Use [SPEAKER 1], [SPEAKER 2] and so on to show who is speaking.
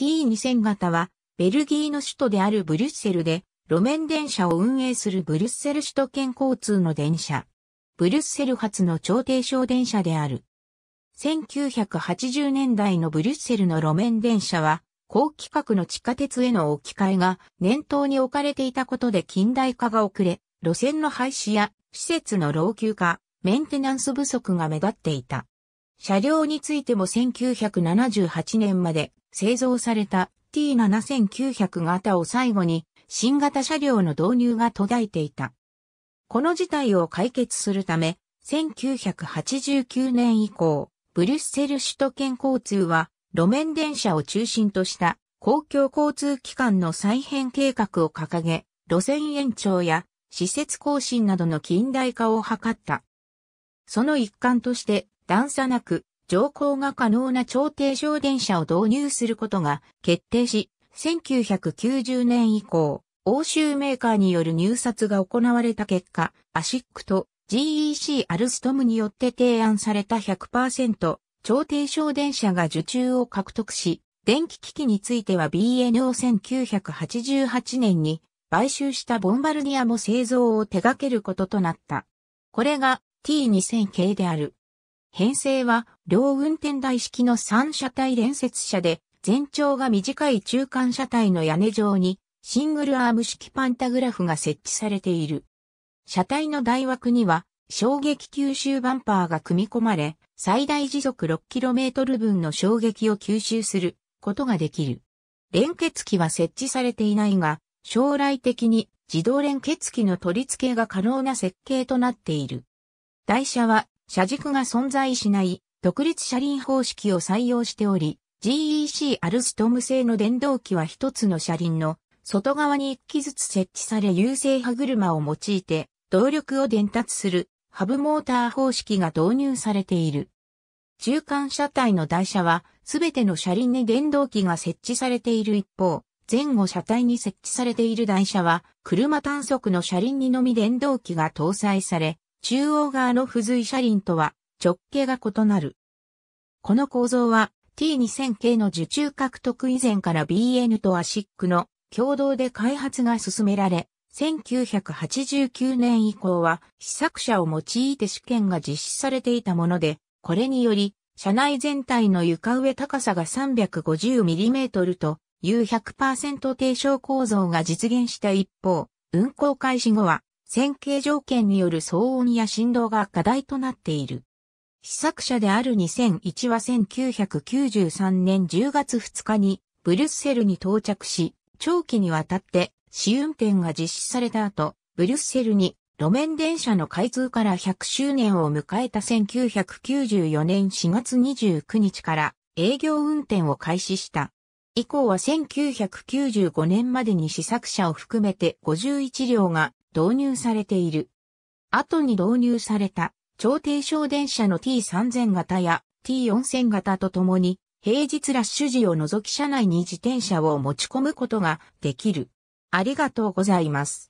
[SPEAKER 1] T2000 型は、ベルギーの首都であるブリュッセルで、路面電車を運営するブリュッセル首都圏交通の電車。ブリュッセル発の超低床電車である。1980年代のブリュッセルの路面電車は、高規格の地下鉄への置き換えが念頭に置かれていたことで近代化が遅れ、路線の廃止や施設の老朽化、メンテナンス不足が目立っていた。車両についても1978年まで製造された T7900 型を最後に新型車両の導入が途絶えていた。この事態を解決するため、1989年以降、ブリュッセル首都圏交通は路面電車を中心とした公共交通機関の再編計画を掲げ、路線延長や施設更新などの近代化を図った。その一環として段差なく乗降が可能な超低床電車を導入することが決定し、1990年以降、欧州メーカーによる入札が行われた結果、アシックと GEC アルストムによって提案された100%超低床電車が受注を獲得し、電気機器については BNO1988 年に買収したボンバルニアも製造を手掛けることとなった。これが T2000 系である。編成は両運転台式の三車体連接車で、全長が短い中間車体の屋根上にシングルアーム式パンタグラフが設置されている。車体の台枠には衝撃吸収バンパーが組み込まれ、最大時速 6km 分の衝撃を吸収することができる。連結機は設置されていないが、将来的に自動連結機の取り付けが可能な設計となっている。台車は車軸が存在しない独立車輪方式を採用しており、GEC アルストム製の電動機は一つの車輪の外側に1機ずつ設置され優勢歯車を用いて動力を伝達するハブモーター方式が導入されている。中間車体の台車はすべての車輪に電動機が設置されている一方、前後車体に設置されている台車は車単速の車輪にのみ電動機が搭載され、中央側の付随車輪とは直径が異なる。この構造は T2000 系の受注獲得以前から BN とアシックの共同で開発が進められ、1989年以降は試作車を用いて試験が実施されていたもので、これにより、車内全体の床上高さが 350mm という100%低床構造が実現した一方、運行開始後は線形条件による騒音や振動が課題となっている。試作者である2001は1993年10月2日にブリュッセルに到着し、長期にわたって試運転が実施された後、ブリュッセルに路面電車の開通から100周年を迎えた1994年4月29日から営業運転を開始した。以降は1995年までに試作車を含めて51両が導入されている。後に導入された超低床電車の T3000 型や T4000 型とともに平日ラッシュ時を除き車内に自転車を持ち込むことができる。ありがとうございます。